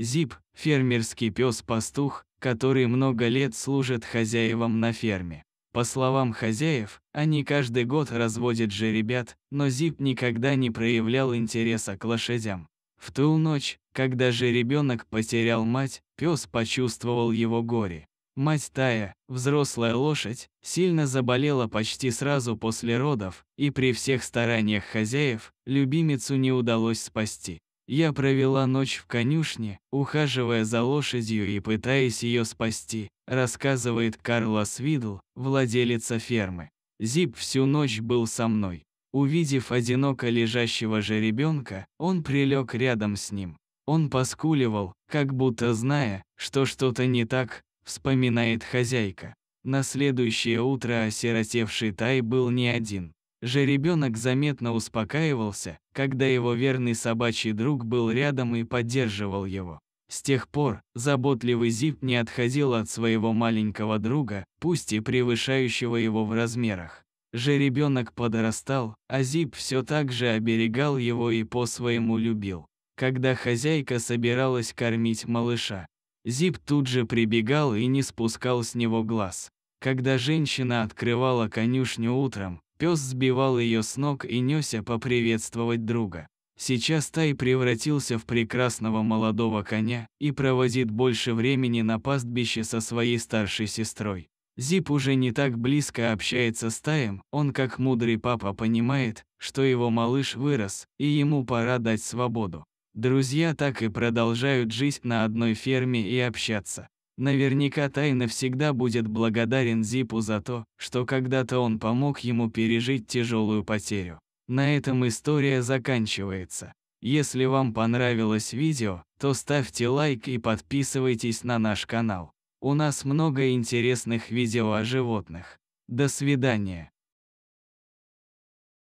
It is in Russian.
Зип – фермерский пес-пастух, который много лет служит хозяевам на ферме. По словам хозяев, они каждый год разводят жеребят, но Зип никогда не проявлял интереса к лошадям. В ту ночь, когда жеребенок потерял мать, пес почувствовал его горе. Мать Тая, взрослая лошадь, сильно заболела почти сразу после родов, и при всех стараниях хозяев, любимицу не удалось спасти. Я провела ночь в конюшне, ухаживая за лошадью и пытаясь ее спасти, рассказывает Карла Свидл, владелица фермы. Зип всю ночь был со мной. Увидев одиноко лежащего же ребенка, он прилег рядом с ним. Он поскуливал, как будто зная, что что-то не так, вспоминает хозяйка. На следующее утро осиротевший Тай был не один же ребенок заметно успокаивался, когда его верный собачий друг был рядом и поддерживал его. С тех пор заботливый Зип не отходил от своего маленького друга, пусть и превышающего его в размерах. Жеребенок подрастал, а Зип все так же оберегал его и по-своему любил. Когда хозяйка собиралась кормить малыша, Зип тут же прибегал и не спускал с него глаз. Когда женщина открывала конюшню утром, Пес сбивал ее с ног и нёсся поприветствовать друга. Сейчас Тай превратился в прекрасного молодого коня и проводит больше времени на пастбище со своей старшей сестрой. Зип уже не так близко общается с Таем, он как мудрый папа понимает, что его малыш вырос, и ему пора дать свободу. Друзья так и продолжают жить на одной ферме и общаться. Наверняка Тайна всегда будет благодарен Зипу за то, что когда-то он помог ему пережить тяжелую потерю. На этом история заканчивается. Если вам понравилось видео, то ставьте лайк и подписывайтесь на наш канал. У нас много интересных видео о животных. До свидания.